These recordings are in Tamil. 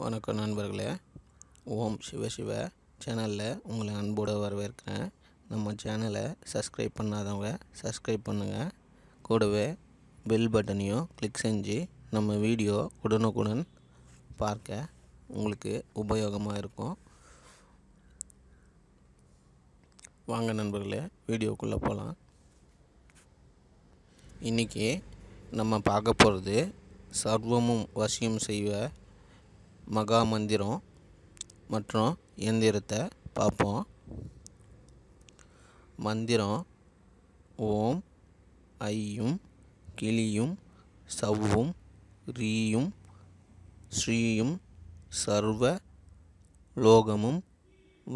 வணக்கம் நண்பர்களே ஓம் சிவ சிவ சேனலில் உங்களை அன்போடு வரவேற்கிறேன் நம்ம சேனலை சப்ஸ்கிரைப் பண்ணாதவங்க சப்ஸ்கிரைப் பண்ணுங்கள் கூடவே பெல் பட்டனையும் கிளிக் செஞ்சு நம்ம வீடியோ உடனுக்குடன் பார்க்க உங்களுக்கு உபயோகமாக இருக்கும் வாங்க நண்பர்களே வீடியோக்குள்ளே போகலாம் இன்றைக்கி நம்ம பார்க்க போகிறது சர்வமும் வசியம் செய்வ மகா மந்திரம் மற்றும் எந்திரத்தை பார்ப்போம் மந்திரம் ஓம் ஐயும் கிளியும் சவ்வும் ரீயும் ஸ்ரீயும் சர்வ லோகமும்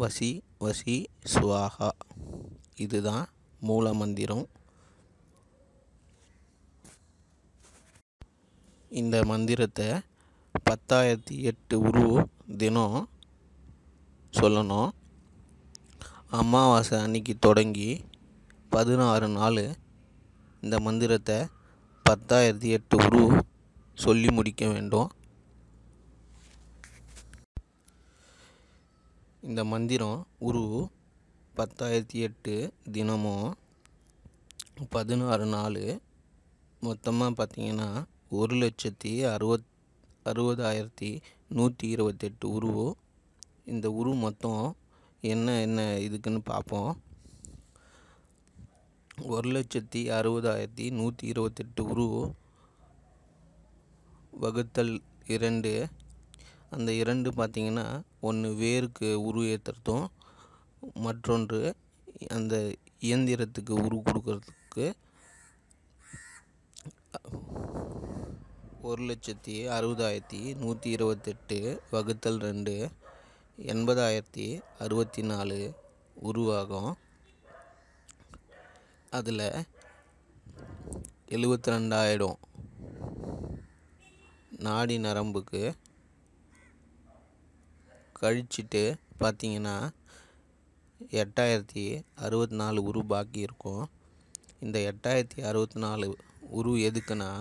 வசி வசி சுவாகா இதுதான் மூல மந்திரம் இந்த மந்திரத்தை பத்தாயிரத்தி எட்டு உரு தினம் சொல்லணும் அமாவாசை அன்னைக்கு தொடங்கி பதினாறு நாள் இந்த மந்திரத்தை பத்தாயிரத்தி எட்டு உரு சொல்லி முடிக்க வேண்டும் இந்த மந்திரம் உரு பத்தாயிரத்தி எட்டு தினமும் பதினாறு நாள் மொத்தமாக பார்த்திங்கன்னா ஒரு லட்சத்தி அறுபத் அறுபதாயிரத்தி நூற்றி இருபத்தெட்டு உருவோ இந்த உரு மொத்தம் என்ன என்ன இதுக்குன்னு பார்ப்போம் ஒரு லட்சத்தி அறுபதாயிரத்தி நூற்றி இருபத்தெட்டு உருவோ வகுத்தல் இரண்டு அந்த இரண்டு பார்த்திங்கன்னா ஒன்று வேருக்கு உரு ஏற்றுறதும் மற்றொன்று அந்த இயந்திரத்துக்கு உரு கொடுக்கறதுக்கு ஒரு லட்சத்தி அறுபதாயிரத்தி நூற்றி இருபத்தெட்டு வகுத்தல் ரெண்டு எண்பதாயிரத்தி அறுபத்தி நாலு உருவாகும் அதில் எழுபத்தி ரெண்டாயிரம் நாடி நரம்புக்கு கழிச்சிட்டு பார்த்திங்கன்னா எட்டாயிரத்தி அறுபத்தி நாலு உரு பாக்கி இருக்கும் இந்த எட்டாயிரத்தி அறுபத்தி நாலு உரு எதுக்குன்னா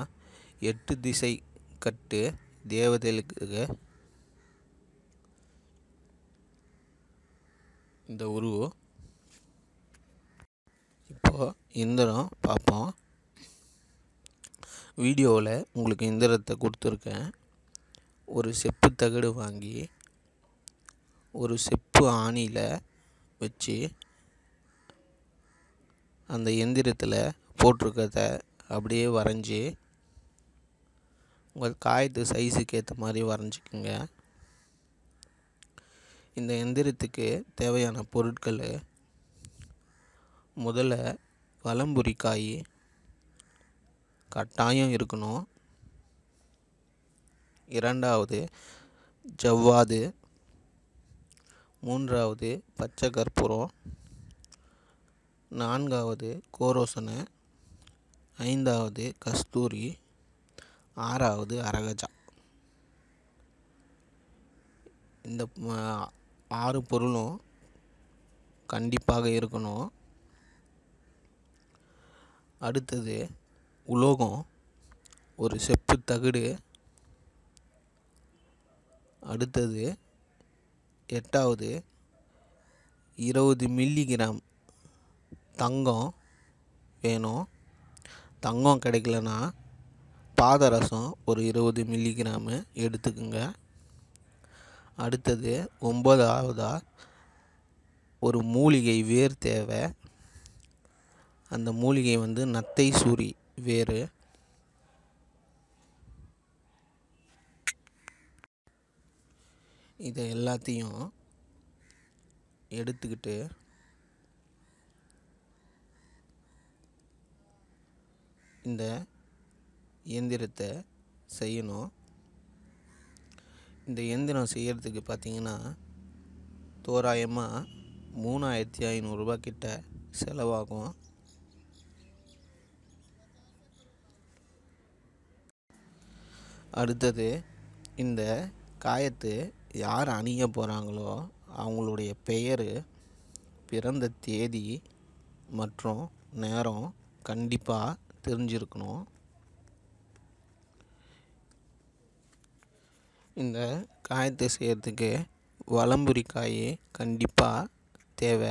எட்டு திசை கட்டு தேவதைகளுக்கு இந்த உருவம் இப்போ இந்திரம் பார்ப்போம் வீடியோவில் உங்களுக்கு இந்திரத்தை கொடுத்துருக்கேன் ஒரு செப்பு தகடு வாங்கி ஒரு செப்பு ஆணியில் வச்சு அந்த எந்திரத்தில் போட்டிருக்கிறத அப்படியே வரைஞ்சி உங்கள் காயத்து சைஸுக்கு ஏற்ற மாதிரி வரைஞ்சிக்கோங்க இந்த எந்திரத்துக்கு தேவையான பொருட்கள் முதல்ல வலம்புரிக்காய் கட்டாயம் இருக்கணும் இரண்டாவது ஜவ்வாது மூன்றாவது பச்சை கற்பூரம் நான்காவது கோரோசனை ஐந்தாவது கஸ்தூரி ஆறாவது அரகஜா இந்த ஆறு பொருளும் கண்டிப்பாக இருக்கணும் அடுத்தது உலோகம் ஒரு செப்பு தகடு அடுத்தது எட்டாவது இருபது மில்லிகிராம் தங்கம் வேணும் தங்கம் கிடைக்கலன்னா பாதரசம் ஒரு இருபது மில்லிகிராமு எடுத்துக்குங்க அடுத்தது ஒம்பதாவதாக ஒரு மூலிகை வேர் தேவை அந்த மூலிகை வந்து நத்தை சூரி வேர் இதை எல்லாத்தையும் எடுத்துக்கிட்டு இந்த இயந்திரத்தை செய்யணும் இந்த இயந்திரம் செய்கிறதுக்கு பார்த்திங்கன்னா தோராயமாக மூணாயிரத்தி ஐநூறுரூபா கிட்ட செலவாகும் அடுத்தது இந்த காயத்து யார் அணிய போகிறாங்களோ அவங்களுடைய பெயர் பிறந்த தேதி மற்றும் நேரம் கண்டிப்பாக தெரிஞ்சிருக்கணும் இந்த காயத்தை செய்கிறதுக்கு வலம்புரி காய் கண்டிப்பாக தேவை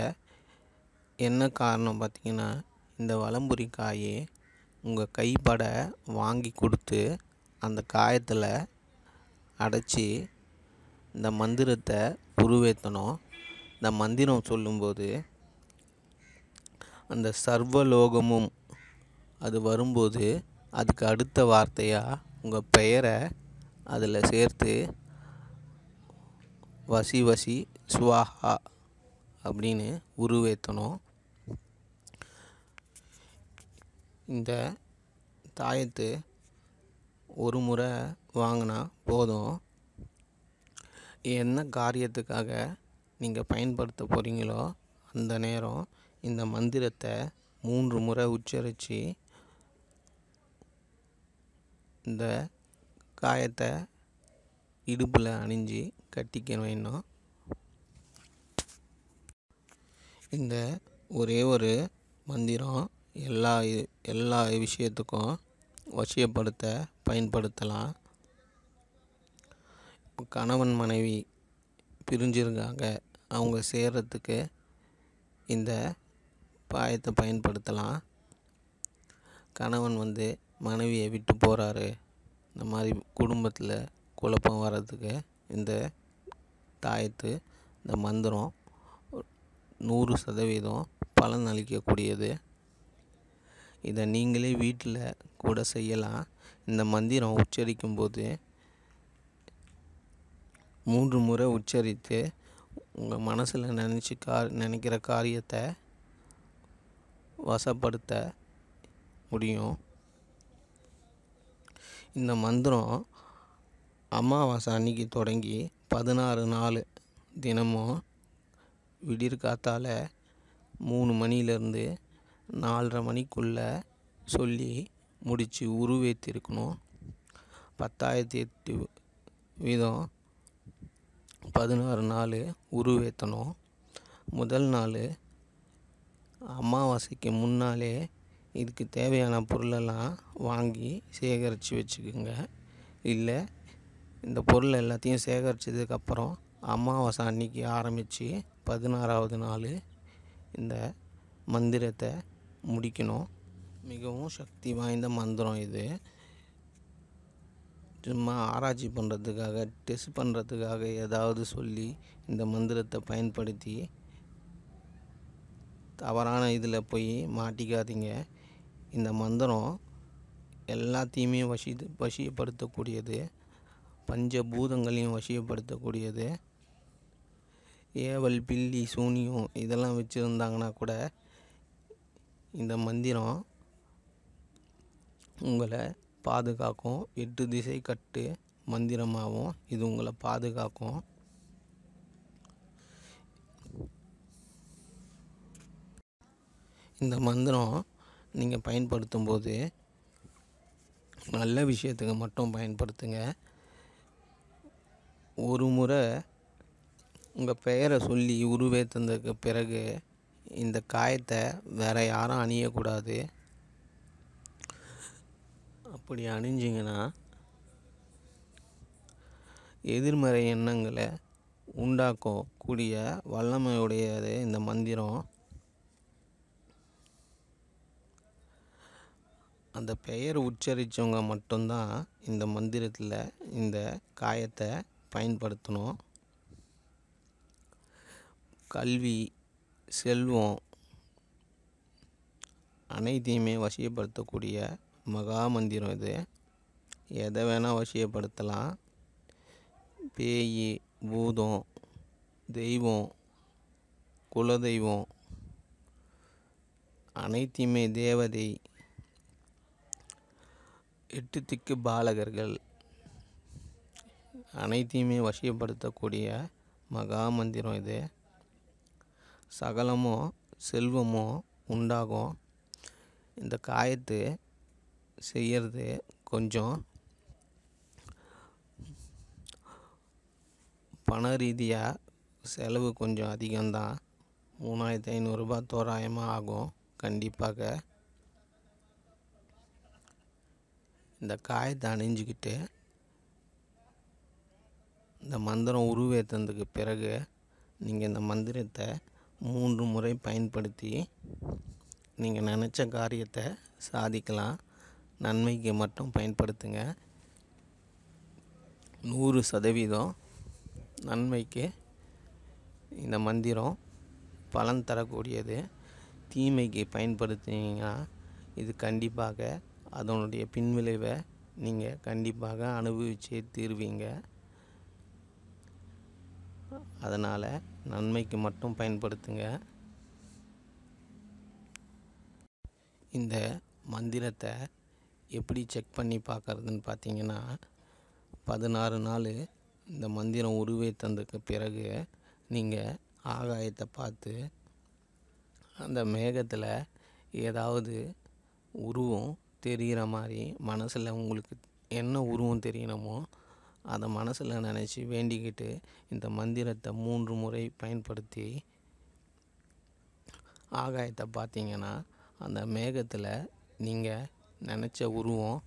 என்ன காரணம் பார்த்திங்கன்னா இந்த வலம்புரி காய் உங்கள் கைப்பட வாங்கி கொடுத்து அந்த காயத்தில் அடைச்சி இந்த மந்திரத்தை உருவேற்றணும் இந்த மந்திரம் சொல்லும்போது அந்த சர்வலோகமும் அது வரும்போது அதுக்கு அடுத்த வார்த்தையாக உங்கள் பெயரை அதில் சேர்த்து வசி வசி சுவாஹா அப்படின்னு உருவேற்றணும் இந்த தாயத்து ஒரு முறை வாங்கினா போதும் என்ன காரியத்துக்காக நீங்கள் பயன்படுத்த போகிறீங்களோ அந்த நேரம் இந்த மந்திரத்தை மூன்று முறை உச்சரித்து இந்த காயத்தை இடுப்பில் அணிஞ்சு கட்டிக்க வேணும் இந்த ஒரே ஒரு மந்திரம் எல்லா எல்லா விஷயத்துக்கும் வசியப்படுத்த பயன்படுத்தலாம் இப்போ கணவன் மனைவி பிரிஞ்சிருக்காங்க அவங்க சேர்கிறதுக்கு இந்த பாயத்தை பயன்படுத்தலாம் கணவன் வந்து மனைவியை விட்டு போகிறாரு இந்த மாதிரி குடும்பத்தில் குழப்பம் வர்றதுக்கு இந்த தாயத்து இந்த மந்திரம் நூறு சதவீதம் பலன் அளிக்கக்கூடியது இதை நீங்களே வீட்டில் கூட செய்யலாம் இந்த மந்திரம் உச்சரிக்கும் போது மூன்று முறை உச்சரித்து உங்கள் மனசில் நினச்சி கார் நினைக்கிற காரியத்தை வசப்படுத்த முடியும் இந்த மந்திரம் அமாவாசை அன்னைக்கு தொடங்கி பதினாறு நாள் தினமும் காத்தால் மூணு மணிலேருந்து நாலரை மணிக்குள்ளே சொல்லி முடித்து உருவேற்றிருக்கணும் பத்தாயிரத்தி எட்டு வீதம் பதினாறு நாள் உருவேற்றணும் முதல் நாள் அமாவாசைக்கு முன்னாலே இதுக்கு தேவையான பொருளெல்லாம் வாங்கி சேகரித்து வச்சுக்குங்க இல்லை இந்த பொருள் எல்லாத்தையும் சேகரித்ததுக்கப்புறம் அமாவாசை அன்னைக்கு ஆரம்பித்து பதினாறாவது நாள் இந்த மந்திரத்தை முடிக்கணும் மிகவும் சக்தி வாய்ந்த மந்திரம் இது சும்மா ஆராய்ச்சி பண்ணுறதுக்காக டெஸ்ட் பண்ணுறதுக்காக ஏதாவது சொல்லி இந்த மந்திரத்தை பயன்படுத்தி தவறான இதில் போய் மாட்டிக்காதீங்க இந்த மந்திரம் எல்லாத்தையுமே வசி வசியப்படுத்தக்கூடியது பஞ்சபூதங்களையும் வசியப்படுத்தக்கூடியது ஏவல் பில்லி சூனியம் இதெல்லாம் வச்சுருந்தாங்கன்னா கூட இந்த மந்திரம் உங்களை பாதுகாக்கும் எட்டு திசை கட்டு மந்திரமாகவும் இது உங்களை பாதுகாக்கும் இந்த மந்திரம் நீங்கள் பயன்படுத்தும் போது நல்ல விஷயத்துக்கு மட்டும் பயன்படுத்துங்க ஒரு முறை உங்கள் பெயரை சொல்லி தந்ததுக்கு பிறகு இந்த காயத்தை வேறு யாரும் அணியக்கூடாது அப்படி அணிஞ்சிங்கன்னா எதிர்மறை எண்ணங்களை உண்டாக்கக்கூடிய வல்லமையுடையது இந்த மந்திரம் அந்த பெயர் உச்சரித்தவங்க மட்டும்தான் இந்த மந்திரத்தில் இந்த காயத்தை பயன்படுத்தணும் கல்வி செல்வம் அனைத்தையுமே வசியப்படுத்தக்கூடிய மகா மந்திரம் இது எதை வேணால் வசியப்படுத்தலாம் பேய் பூதம் தெய்வம் குலதெய்வம் அனைத்தையுமே தேவதை எட்டு திக்கு பாலகர்கள் அனைத்தையுமே வசியப்படுத்தக்கூடிய மகா மந்திரம் இது சகலமோ செல்வமோ உண்டாகும் இந்த காயத்து செய்கிறது கொஞ்சம் பண ரீதியாக செலவு கொஞ்சம் அதிகம்தான் மூணாயிரத்தி ஐநூறுரூபா தோராயமாக ஆகும் கண்டிப்பாக இந்த காயத்தை அணிஞ்சிக்கிட்டு இந்த மந்திரம் உருவேற்றதுக்கு பிறகு நீங்கள் இந்த மந்திரத்தை மூன்று முறை பயன்படுத்தி நீங்கள் நினச்ச காரியத்தை சாதிக்கலாம் நன்மைக்கு மட்டும் பயன்படுத்துங்க நூறு சதவீதம் நன்மைக்கு இந்த மந்திரம் பலன் தரக்கூடியது தீமைக்கு பயன்படுத்தினீங்கன்னா இது கண்டிப்பாக அதனுடைய பின்விளைவை நீங்கள் கண்டிப்பாக அனுபவிச்சே தீர்வீங்க அதனால் நன்மைக்கு மட்டும் பயன்படுத்துங்க இந்த மந்திரத்தை எப்படி செக் பண்ணி பார்க்குறதுன்னு பார்த்தீங்கன்னா பதினாறு நாள் இந்த மந்திரம் உருவே தந்ததுக்கு பிறகு நீங்கள் ஆகாயத்தை பார்த்து அந்த மேகத்தில் ஏதாவது உருவம் தெரிகிற மாதிரி மனசில் உங்களுக்கு என்ன உருவம் தெரியணுமோ அதை மனசில் நினச்சி வேண்டிக்கிட்டு இந்த மந்திரத்தை மூன்று முறை பயன்படுத்தி ஆகாயத்தை பார்த்தீங்கன்னா அந்த மேகத்தில் நீங்கள் நினச்ச உருவம்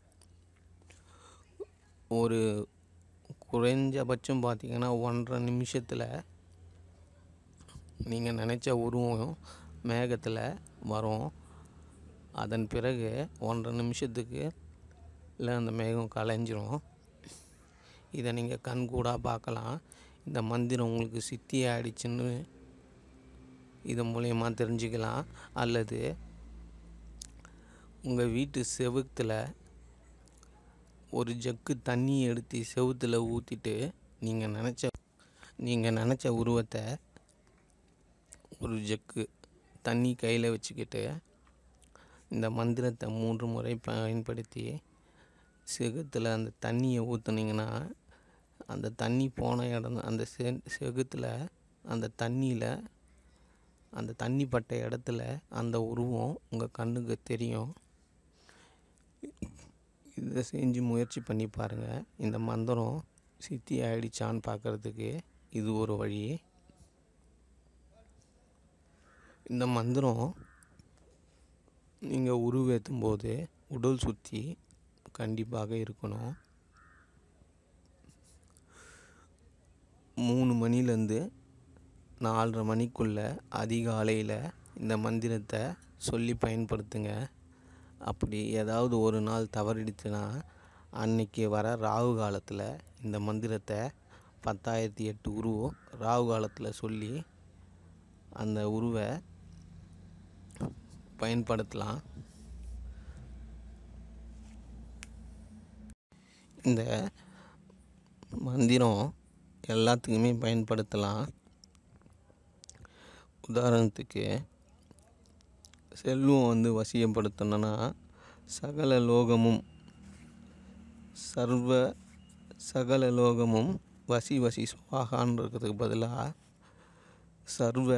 ஒரு குறைஞ்சபட்சம் பார்த்திங்கன்னா ஒன்றரை நிமிஷத்தில் நீங்கள் நினச்ச உருவம் மேகத்தில் வரும் அதன் பிறகு ஒன்றரை நிமிஷத்துக்கு இல்லை அந்த மேகம் கலைஞ்சிரும் இதை நீங்கள் கண் கூட பார்க்கலாம் இந்த மந்திரம் உங்களுக்கு சித்தி ஆயிடுச்சுன்னு இது மூலயமா தெரிஞ்சுக்கலாம் அல்லது உங்கள் வீட்டு செவுத்தில் ஒரு ஜக்கு தண்ணி எடுத்து செவுத்தில் ஊற்றிட்டு நீங்கள் நினச்ச நீங்கள் நினச்ச உருவத்தை ஒரு ஜக்கு தண்ணி கையில் வச்சுக்கிட்டு இந்த மந்திரத்தை மூன்று முறை பயன்படுத்தி செகுத்தில் அந்த தண்ணியை ஊற்றுனீங்கன்னா அந்த தண்ணி போன இடம் அந்த செ செகுத்தில் அந்த தண்ணியில் அந்த தண்ணி பட்ட இடத்துல அந்த உருவம் உங்கள் கண்ணுக்கு தெரியும் இதை செஞ்சு முயற்சி பண்ணி பாருங்கள் இந்த மந்திரம் சித்தி ஆகிடுச்சான்னு பார்க்குறதுக்கு இது ஒரு வழி இந்த மந்திரம் நீங்கள் உருவேற்றும் போது உடல் சுற்றி கண்டிப்பாக இருக்கணும் மூணு மணிலேருந்து நாலரை மணிக்குள்ளே அதிகாலையில் இந்த மந்திரத்தை சொல்லி பயன்படுத்துங்க அப்படி ஏதாவது ஒரு நாள் தவறிடுச்சுன்னா அன்னைக்கு வர ராகு காலத்தில் இந்த மந்திரத்தை பத்தாயிரத்தி எட்டு உருவம் ராகு காலத்தில் சொல்லி அந்த உருவை பயன்படுத்தலாம் இந்த மந்திரம் எல்லாத்துக்குமே பயன்படுத்தலாம் உதாரணத்துக்கு செல்வம் வந்து வசியப்படுத்தணும்னா சகல லோகமும் சர்வ சகல லோகமும் வசி வசி சுவாகான்றதுக்கு பதிலாக சர்வ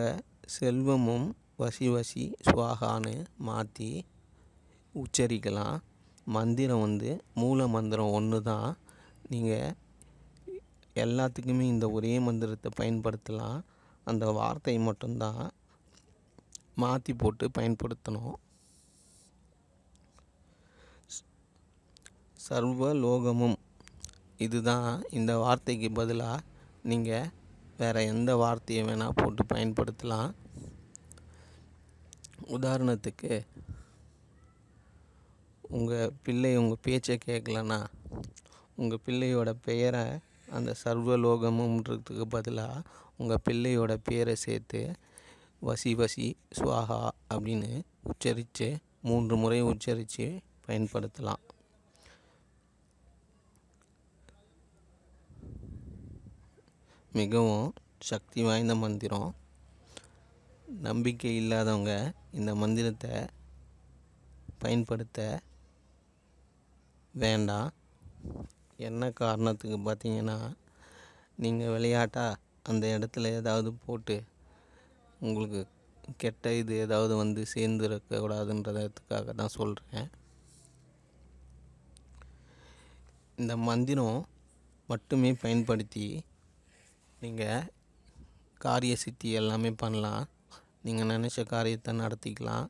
செல்வமும் வசி வசி சுவாகான்னு மாற்றி உச்சரிக்கலாம் மந்திரம் வந்து மூல மந்திரம் ஒன்று தான் நீங்கள் எல்லாத்துக்குமே இந்த ஒரே மந்திரத்தை பயன்படுத்தலாம் அந்த வார்த்தை மட்டும்தான் மாற்றி போட்டு பயன்படுத்தணும் சர்வ லோகமும் இதுதான் இந்த வார்த்தைக்கு பதிலாக நீங்கள் வேறு எந்த வார்த்தையை வேணால் போட்டு பயன்படுத்தலாம் உதாரணத்துக்கு உங்கள் பிள்ளை உங்கள் பேச்சை கேட்கலன்னா உங்கள் பிள்ளையோட பெயரை அந்த சர்வலோகமும்ன்றதுக்கு பதிலாக உங்கள் பிள்ளையோட பேரை சேர்த்து வசி வசி சுவாகா அப்படின்னு உச்சரித்து மூன்று முறை உச்சரித்து பயன்படுத்தலாம் மிகவும் சக்தி வாய்ந்த மந்திரம் நம்பிக்கை இல்லாதவங்க இந்த மந்திரத்தை பயன்படுத்த வேண்டாம் என்ன காரணத்துக்கு பார்த்தீங்கன்னா நீங்கள் விளையாட்டாக அந்த இடத்துல ஏதாவது போட்டு உங்களுக்கு கெட்ட இது ஏதாவது வந்து சேர்ந்துருக்கக்கூடாதுன்றதுக்காக தான் சொல்கிறேன் இந்த மந்திரம் மட்டுமே பயன்படுத்தி நீங்கள் காரிய சித்தி எல்லாமே பண்ணலாம் நீங்கள் நினச்ச காரியத்தை நடத்திக்கலாம்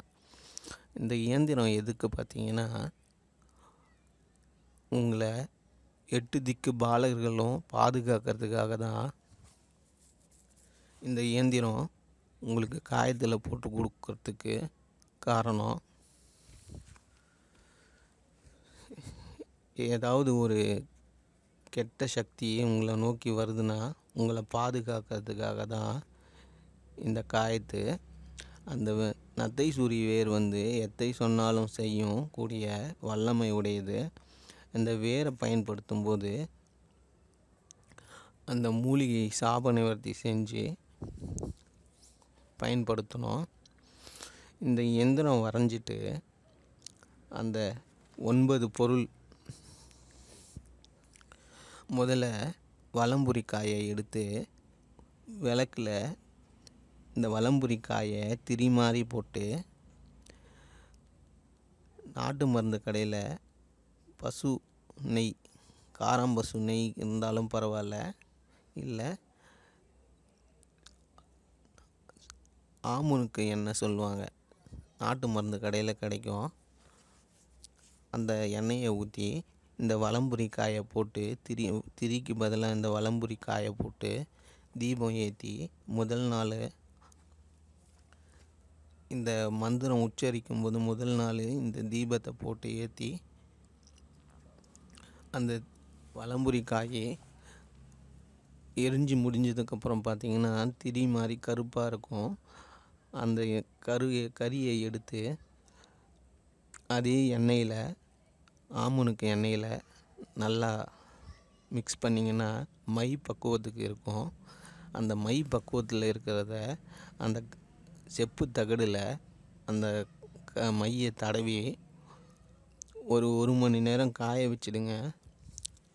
இந்த இயந்திரம் எதுக்கு பார்த்தீங்கன்னா உங்களை எட்டு திக்கு பாலகர்களும் பாதுகாக்கிறதுக்காக தான் இந்த இயந்திரம் உங்களுக்கு காயத்தில் போட்டு கொடுக்கறதுக்கு காரணம் ஏதாவது ஒரு கெட்ட சக்தி உங்களை நோக்கி வருதுன்னா உங்களை பாதுகாக்கிறதுக்காக தான் இந்த காயத்து அந்த நத்தை சூரிய வேர் வந்து எத்தை சொன்னாலும் செய்யும் கூடிய வல்லமை உடையது இந்த வேரை பயன்படுத்தும் போது அந்த மூலிகை சாப நிவர்த்தி செஞ்சு பயன்படுத்தணும் இந்த இயந்திரம் வரைஞ்சிட்டு அந்த ஒன்பது பொருள் முதல்ல வலம்புரி காயை எடுத்து விளக்கில் இந்த வலம்புரிக்காயை காயை திரி மாதிரி போட்டு நாட்டு மருந்து கடையில் பசு நெய் காரம் பசு நெய் இருந்தாலும் பரவாயில்ல இல்லை ஆமுனுக்கு எண்ணெய் சொல்லுவாங்க நாட்டு மருந்து கடையில் கிடைக்கும் அந்த எண்ணெயை ஊற்றி இந்த வலம்புரி காயை போட்டு திரி திரிக்கு பதிலாக இந்த வலம்புரி காயை போட்டு தீபம் ஏற்றி முதல் நாள் இந்த மந்திரம் உச்சரிக்கும் போது முதல் நாள் இந்த தீபத்தை போட்டு ஏற்றி அந்த வலம்புரி காயை எரிஞ்சு முடிஞ்சதுக்கப்புறம் பார்த்திங்கன்னா திரி மாதிரி கருப்பாக இருக்கும் அந்த கரு கறியை எடுத்து அதே எண்ணெயில் ஆமனுக்கு எண்ணெயில் நல்லா மிக்ஸ் பண்ணிங்கன்னா மை பக்குவத்துக்கு இருக்கும் அந்த மை பக்குவத்தில் இருக்கிறத அந்த செப்பு தகடில் அந்த க மையை தடவி ஒரு ஒரு மணி நேரம் காய வச்சிடுங்க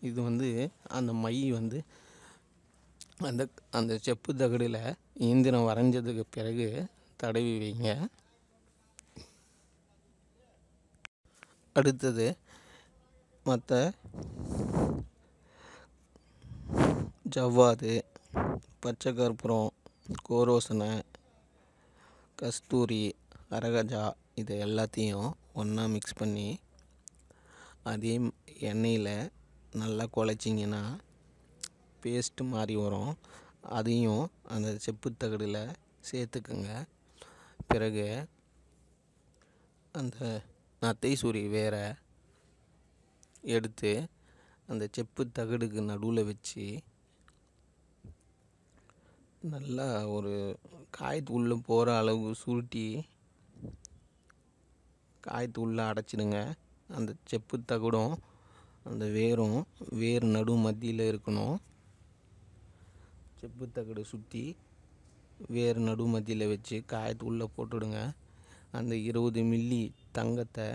இது வந்து அந்த மை வந்து அந்த அந்த செப்பு தகடில் இயந்திரம் வரைஞ்சதுக்கு பிறகு தடவி வைங்க அடுத்தது மற்ற ஜவ்வாது பச்சை கற்பூரம் கோரோசனை கஸ்தூரி அரகஜா இது எல்லாத்தையும் ஒன்றா மிக்ஸ் பண்ணி அதே எண்ணெயில் நல்லா குழச்சிங்கன்னா பேஸ்ட்டு மாதிரி வரும் அதையும் அந்த செப்பு தகடில் சேர்த்துக்குங்க பிறகு அந்த நத்தை சூரி வேற எடுத்து அந்த செப்பு தகடுக்கு நடுவில் வச்சு நல்லா ஒரு காயத்து உள்ளே போகிற அளவு சுருட்டி காயத்து உள்ளே அடைச்சிடுங்க அந்த செப்பு தகுடும் அந்த வேரும் வேர் நடு மத்தியில் இருக்கணும் செப்பு தகடு சுற்றி வேர் நடு மத்தியில் வச்சு காயத்து உள்ளே போட்டுடுங்க அந்த இருபது மில்லி தங்கத்தை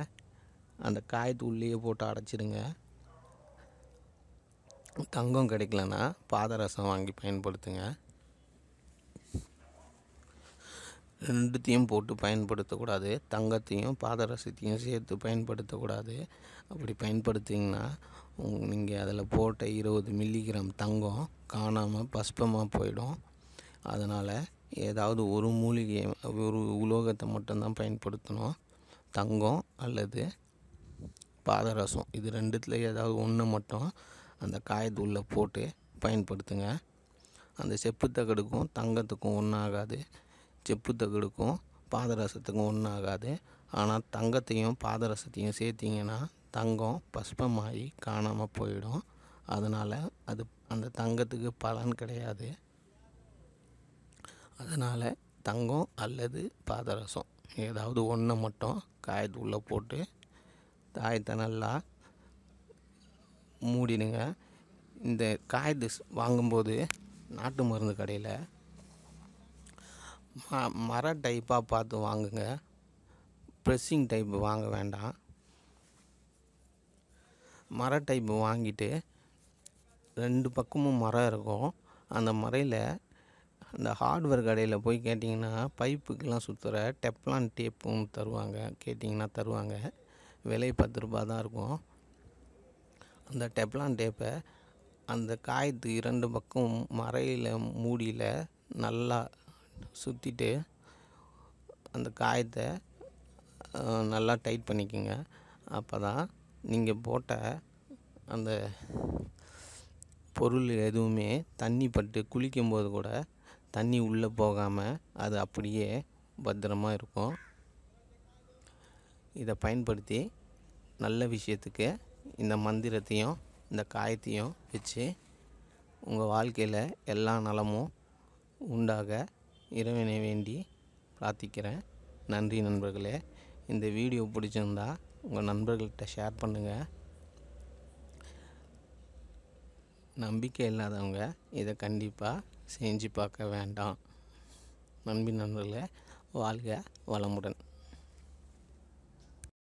அந்த காயத்து உள்ளேயே போட்டு அடைச்சிடுங்க தங்கம் கிடைக்கலன்னா பாதரசம் வாங்கி பயன்படுத்துங்க ரெண்டுத்தையும் போட்டு பயன்படுத்தக்கூடாது தங்கத்தையும் பாதரசத்தையும் சேர்த்து பயன்படுத்தக்கூடாது அப்படி பயன்படுத்திங்கன்னா நீங்கள் அதில் போட்ட இருபது மில்லிகிராம் தங்கம் காணாமல் பஸ்பமாக போயிடும் அதனால் ஏதாவது ஒரு மூலிகையை ஒரு உலோகத்தை மட்டும்தான் பயன்படுத்தணும் தங்கம் அல்லது பாதரசம் இது ரெண்டுத்தில் ஏதாவது ஒன்று மட்டும் அந்த காயத்தூளில் போட்டு பயன்படுத்துங்க அந்த செப்பு தகடுக்கும் தங்கத்துக்கும் ஒன்றாகாது செப்பு தகுடுக்கும் பாதரசத்துக்கும் ஒன்றும் ஆகாது ஆனால் தங்கத்தையும் பாதரசத்தையும் சேர்த்திங்கன்னா தங்கம் பஸ்பமாகி காணாமல் போயிடும் அதனால் அது அந்த தங்கத்துக்கு பலன் கிடையாது அதனால் தங்கம் அல்லது பாதரசம் ஏதாவது ஒன்றை மட்டும் காயத்து உள்ளே போட்டு தாயத்தை நல்லா மூடிடுங்க இந்த காயத்து வாங்கும்போது நாட்டு மருந்து கடையில் ம மர டைப்பாக பார்த்து வாங்குங்க ப்ரெஸ்ஸிங் டைப் வாங்க வேண்டாம் மர டைப் வாங்கிட்டு ரெண்டு பக்கமும் மரம் இருக்கும் அந்த மரையில் அந்த ஹார்ட்வேர் கடையில் போய் கேட்டிங்கன்னா பைப்புக்கெலாம் சுற்றுற டெப்லான் டேப்பும் தருவாங்க கேட்டிங்கன்னா தருவாங்க விலை பத்து ரூபா தான் இருக்கும் அந்த டெப்லான் டேப்பை அந்த காயத்து இரண்டு பக்கம் மறையில் மூடியில் நல்லா சுற்றிட்டு அந்த காயத்தை நல்லா டைட் பண்ணிக்கோங்க அப்போ தான் நீங்கள் போட்ட அந்த பொருள் எதுவுமே தண்ணி பட்டு குளிக்கும்போது கூட தண்ணி உள்ளே போகாமல் அது அப்படியே பத்திரமாக இருக்கும் இதை பயன்படுத்தி நல்ல விஷயத்துக்கு இந்த மந்திரத்தையும் இந்த காயத்தையும் வச்சு உங்கள் வாழ்க்கையில் எல்லா நலமும் உண்டாக இறைவனை வேண்டி பிரார்த்திக்கிறேன் நன்றி நண்பர்களே இந்த வீடியோ பிடிச்சிருந்தா உங்கள் நண்பர்கள்கிட்ட ஷேர் பண்ணுங்கள் நம்பிக்கை இல்லாதவங்க இதை கண்டிப்பாக செஞ்சு பார்க்க வேண்டாம் நண்பி நண்பர்களே வாழ்க வளமுடன்